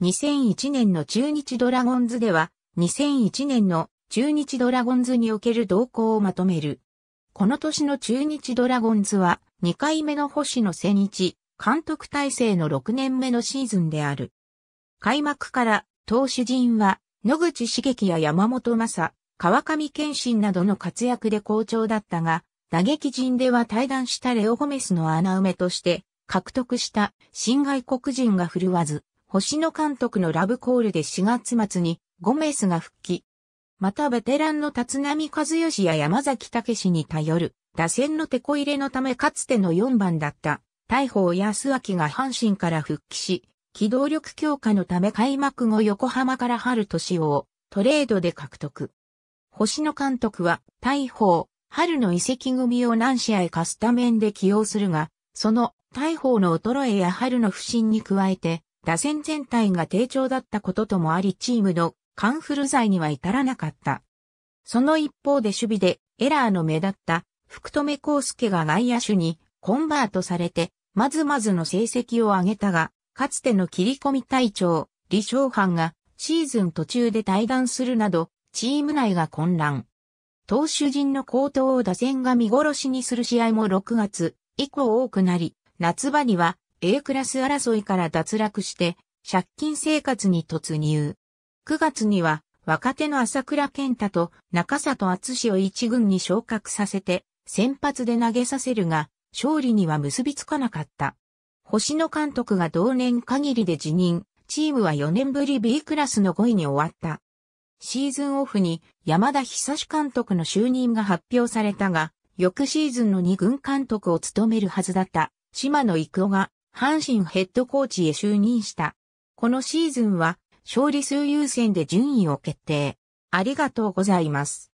2001年の中日ドラゴンズでは、2001年の中日ドラゴンズにおける動向をまとめる。この年の中日ドラゴンズは、2回目の星の千日、監督体制の6年目のシーズンである。開幕から投手陣は野口茂樹や山本正、川上健信などの活躍で好調だったが、打撃陣では対談したレオ・ホメスの穴埋めとして獲得した新外国人が振るわず、星野監督のラブコールで4月末にゴメスが復帰。またベテランの立浪和義や山崎武に頼る、打線の手こ入れのためかつての4番だった、大砲安明が阪神から復帰し、機動力強化のため開幕後横浜から春年をトレードで獲得。星野監督は大砲、春の遺跡組を何試合かスタメンで起用するが、その大砲の衰えや春の不振に加えて、打線全体が低調だったことともありチームのカンフル剤には至らなかった。その一方で守備でエラーの目立った福留康介が外野手にコンバートされて、まずまずの成績を上げたが、かつての切り込み隊長、李承藩がシーズン途中で退団するなど、チーム内が混乱。投手陣の高騰を打線が見殺しにする試合も6月以降多くなり、夏場には A クラス争いから脱落して、借金生活に突入。9月には、若手の朝倉健太と中里厚志を一軍に昇格させて、先発で投げさせるが、勝利には結びつかなかった。星野監督が同年限りで辞任、チームは4年ぶり B クラスの5位に終わった。シーズンオフに山田久志監督の就任が発表されたが、翌シーズンの2軍監督を務めるはずだった島野育夫が阪神ヘッドコーチへ就任した。このシーズンは勝利数優先で順位を決定。ありがとうございます。